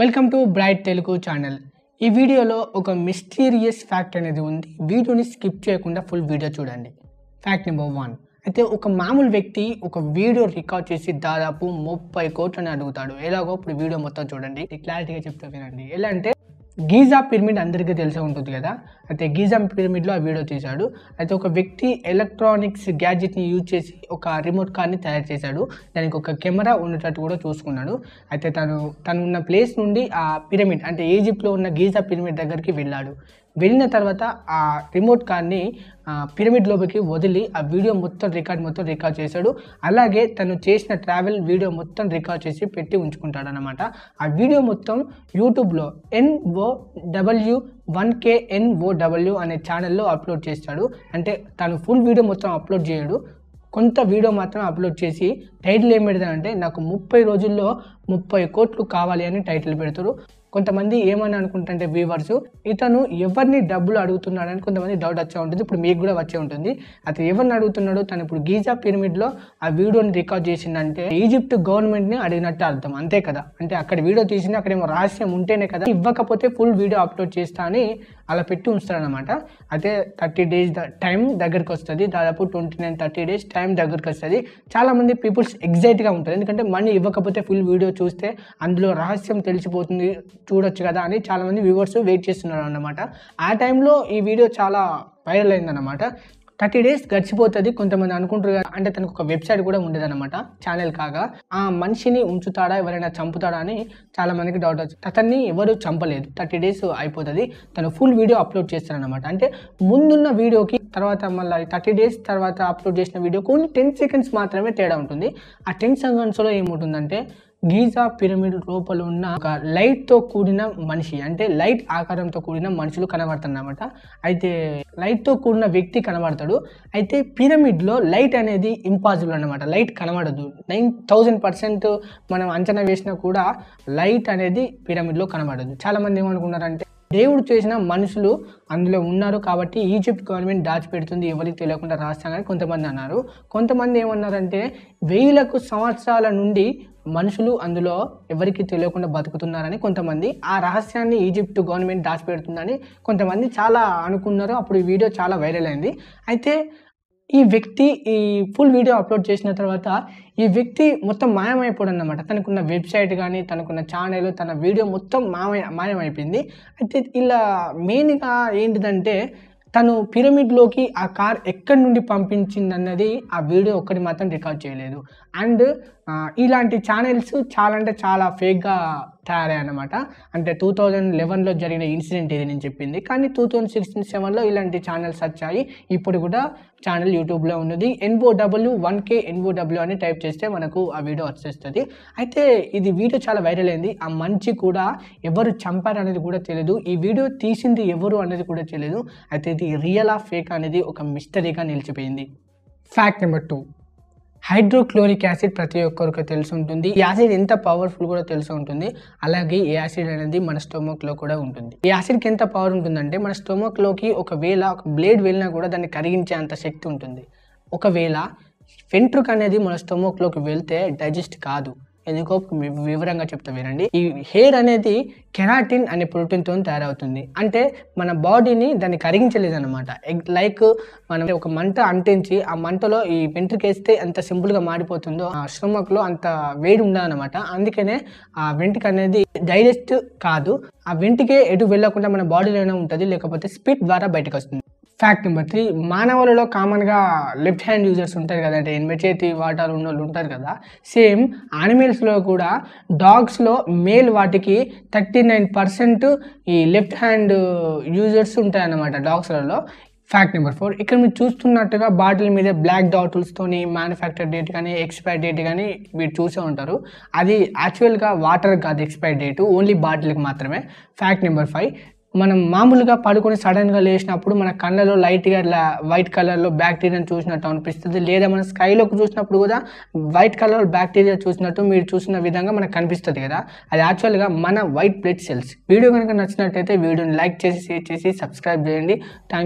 welcome to bright Telugu channel ఈ వీడియోలో ఒక మిస్టీరియస్ ఫ్యాక్ట్ అనేది ఉంది వీడియోని స్కిప్ చేయకుండా ఫుల్ వీడియో చూడండి ఫ్యాక్ట్ నెంబర్ వన్ అయితే ఒక మామూలు వ్యక్తి ఒక వీడియో రికార్డ్ చేసి దాదాపు ముప్పై కోట్లని అడుగుతాడు ఎలాగో ఇప్పుడు వీడియో మొత్తం చూడండి క్లారిటీగా చెప్తా వినండి ఎలా అంటే గీజా పిరమిడ్ అందరికీ తెలిసే ఉంటుంది కదా అయితే గీజా పిరమిడ్లో ఆ వీడియో తీశాడు అయితే ఒక వ్యక్తి ఎలక్ట్రానిక్స్ గ్యాడ్జెట్ని యూజ్ చేసి ఒక రిమోట్ కార్ని తయారు చేశాడు దానికి ఒక కెమెరా ఉండేటట్టు కూడా చూసుకున్నాడు అయితే తను తను ఉన్న ప్లేస్ నుండి ఆ పిరమిడ్ అంటే ఈజిప్ట్లో ఉన్న గీజా పిరమిడ్ దగ్గరికి వెళ్ళాడు వెళ్ళిన తర్వాత ఆ రిమోట్ కార్ని పిరమిడ్ లోపలికి వదిలి ఆ వీడియో మొత్తం రికార్డ్ మొత్తం రికార్డ్ చేశాడు అలాగే తను చేసిన ట్రావెల్ వీడియో మొత్తం రికార్డ్ చేసి పెట్టి ఉంచుకుంటాడు అనమాట ఆ వీడియో మొత్తం యూట్యూబ్లో N O W one K N O W అనే ఛానల్లో అప్లోడ్ చేస్తాడు అంటే తను ఫుల్ వీడియో మొత్తం అప్లోడ్ చేయడు కొంత వీడియో మాత్రం అప్లోడ్ చేసి టైటిల్ ఏం అంటే నాకు ముప్పై రోజుల్లో ముప్పై కోట్లు కావాలి అని టైటిల్ పెడతారు కొంతమంది ఏమని అనుకుంటుంటే వ్యూవర్స్ ఇతను ఎవరిని డబ్బులు అడుగుతున్నాడని కొంతమంది డౌట్ వచ్చే ఉంటుంది ఇప్పుడు మీకు కూడా వచ్చే ఉంటుంది అతను ఎవరిని అడుగుతున్నాడో తను ఇప్పుడు గీజా పిరమిడ్లో ఆ వీడియోని రికార్డ్ చేసిందంటే ఈజిప్ట్ గవర్నమెంట్ని అడిగినట్టు అర్థం అంతే కదా అంటే అక్కడ వీడియో తీసినా అక్కడేమో రహస్యం ఉంటేనే కదా ఇవ్వకపోతే ఫుల్ వీడియో అప్లోడ్ చేస్తా అని అలా పెట్టి ఉంచుతారనమాట అయితే థర్టీ డేస్ టైం దగ్గరికి వస్తుంది దాదాపు twenty nine thirty days time దగ్గరికి వస్తుంది చాలామంది పీపుల్స్ ఎగ్జైట్గా ఉంటారు ఎందుకంటే మనీ ఇవ్వకపోతే ఫుల్ వీడియో చూస్తే అందులో రహస్యం తెలిసిపోతుంది చూడొచ్చు కదా అని చాలామంది వ్యూవర్స్ వెయిట్ చేస్తున్నారు అనమాట ఆ టైంలో ఈ వీడియో చాలా వైరల్ అయిందనమాట థర్టీ డేస్ గడిచిపోతుంది కొంతమంది అనుకుంటారు అంటే తనకు ఒక వెబ్సైట్ కూడా ఉండేది అనమాట ఛానల్ కాగా ఆ మనిషిని ఉంచుతాడా ఎవరైనా చంపుతాడా అని చాలా మందికి డౌట్ వచ్చింది అతన్ని ఎవరు చంపలేదు థర్టీ డేస్ అయిపోతుంది తను ఫుల్ వీడియో అప్లోడ్ చేస్తారనమాట అంటే ముందున్న వీడియోకి తర్వాత మళ్ళీ థర్టీ డేస్ తర్వాత అప్లోడ్ చేసిన వీడియోకు ఓన్లీ టెన్ సెకండ్స్ మాత్రమే తేడా ఉంటుంది ఆ టెన్ సెకండ్స్లో ఏముంటుందంటే గీజా పిరమిడ్ లోపల ఉన్న ఒక లైట్తో కూడిన మనిషి అంటే లైట్ ఆకారంతో కూడిన మనుషులు కనబడుతున్నమాట అయితే లైట్తో కూడిన వ్యక్తి కనబడతాడు అయితే పిరమిడ్లో లైట్ అనేది ఇంపాసిబుల్ అనమాట లైట్ కనబడదు నైన్ థౌజండ్ పర్సెంట్ మనం అంచనా వేసినా కూడా లైట్ అనేది పిరమిడ్లో కనబడదు చాలామంది ఏమనుకున్నారంటే దేవుడు చేసిన మనుషులు అందులో ఉన్నారు కాబట్టి ఈజిప్ట్ గవర్నమెంట్ దాచిపెడుతుంది ఎవరికి తెలియకుండా రాష్ట్రాన్ని కొంతమంది అన్నారు కొంతమంది ఏమన్నారంటే వేలకు సంవత్సరాల నుండి మనుషులు అందులో ఎవరికి తెలియకుండా బతుకుతున్నారని కొంతమంది ఆ రహస్యాన్ని ఈజిప్ట్ గవర్నమెంట్ దాచిపెడుతుందని కొంతమంది చాలా అనుకున్నారు అప్పుడు ఈ వీడియో చాలా వైరల్ అయింది అయితే ఈ వ్యక్తి ఈ ఫుల్ వీడియో అప్లోడ్ చేసిన తర్వాత ఈ వ్యక్తి మొత్తం మాయమైపోడు అనమాట తనకున్న వెబ్సైట్ కానీ తనకున్న ఛానల్ తన వీడియో మొత్తం మామయ మాయమైపోయింది అయితే ఇలా మెయిన్గా ఏంటిదంటే తను పిరమిడ్లోకి ఆ కార్ ఎక్కడి నుండి పంపించింది అన్నది ఆ వీడియో ఒక్కటి మాత్రం రికార్డ్ చేయలేదు అండ్ ఇలాంటి ఛానల్స్ చాలా అంటే చాలా ఫేక్గా తయారయ్యాయి అనమాట అంటే టూ థౌజండ్ లెవెన్లో జరిగిన ఇన్సిడెంట్ ఇది నేను చెప్పింది కానీ టూ థౌజండ్ సిక్స్టీన్ సెవెన్లో ఇలాంటి ఛానల్స్ వచ్చాయి ఇప్పుడు కూడా ఛానల్ యూట్యూబ్లో ఉన్నది డబ్ల్యూ వన్ కే డబ్ల్యూ అని టైప్ చేస్తే మనకు ఆ వీడియో వచ్చేస్తుంది అయితే ఇది వీడియో చాలా వైరల్ అయింది ఆ మంచి కూడా ఎవరు చంపారు అనేది కూడా తెలియదు ఈ వీడియో తీసింది ఎవరు అనేది కూడా తెలియదు అయితే ఇది రియలా ఫేక్ అనేది ఒక మిస్టరీగా నిలిచిపోయింది fact number two hydrochloric acid ప్రతి ఒక్కరికి తెలిసి ఉంటుంది ఈ యాసిడ్ ఎంత పవర్ఫుల్ కూడా తెలిసి ఉంటుంది అలాగే ఈ యాసిడ్ అనేది మన లో కూడా ఉంటుంది ఈ యాసిడ్కి ఎంత పవర్ ఉంటుందంటే మన లోకి ఒకవేళ ఒక బ్లేడ్ వెళ్ళినా కూడా దాన్ని కరిగించే అంత శక్తి ఉంటుంది ఒకవేళ ఫెంట్రుక్ అనేది మన లోకి వెళ్తే డైజెస్ట్ కాదు ఎందుకో వివరంగా చెప్తా వినండి ఈ హెయిర్ అనేది కెరాటిన్ అనే ప్రోటీన్తో తయారవుతుంది అంటే మన బాడీని దాన్ని కరిగించలేదు అనమాట లైక్ మనం ఒక మంట అంటించి ఆ మంటలో ఈ వెంట్రుకేస్తే ఎంత సింపుల్గా మారిపోతుందో ఆ స్టమక్లో అంత వేడి ఉండాలన్నమాట అందుకనే ఆ వెంట్రుక అనేది డైజెస్ట్ కాదు ఆ వెంటికే ఎటు వెళ్ళకుండా మన బాడీలోనే ఉంటుంది లేకపోతే స్పిట్ ద్వారా బయటకు వస్తుంది ఫ్యాక్ట్ నెంబర్ త్రీ మానవులలో కామన్గా లెఫ్ట్ హ్యాండ్ యూజర్స్ ఉంటారు కదా అంటే ఎనభై చేతి వాటాలు ఉన్న వాళ్ళు ఉంటారు కదా సేమ్ ఆనిమల్స్లో కూడా డాగ్స్లో మేల్ వాటికి థర్టీ నైన్ పర్సెంట్ ఈ లెఫ్ట్ హ్యాండ్ యూజర్స్ ఉంటాయన్నమాట డాగ్స్లలో ఫ్యాక్ట్ నెంబర్ ఫోర్ ఇక్కడ మీరు చూస్తున్నట్టుగా బాటిల్ మీద బ్లాక్ డాటిల్స్తోని మ్యానుఫ్యాక్చర్ డేట్ కానీ ఎక్స్పైర్ డేట్ కానీ మీరు చూసే ఉంటారు అది యాక్చువల్గా వాటర్ కాదు ఎక్స్పైర్ డేట్ ఓన్లీ బాటిల్కి మాత్రమే ఫ్యాక్ట్ నెంబర్ ఫైవ్ మనం మామూలుగా పడుకొని సడన్గా లేచినప్పుడు మన కళ్ళలో లైట్గా ఇట్లా వైట్ కలర్లో బ్యాక్టీరియాని చూసినట్టు అనిపిస్తుంది లేదా మన స్కైలోకి చూసినప్పుడు కూడా వైట్ కలర్ బ్యాక్టీరియా చూసినట్టు మీరు చూసిన విధంగా మనకు కనిపిస్తుంది కదా అది యాక్చువల్గా మన వైట్ బ్లడ్ సెల్స్ వీడియో కనుక నచ్చినట్టయితే వీడియోని లైక్ చేసి షేర్ చేసి సబ్స్క్రైబ్ చేయండి థ్యాంక్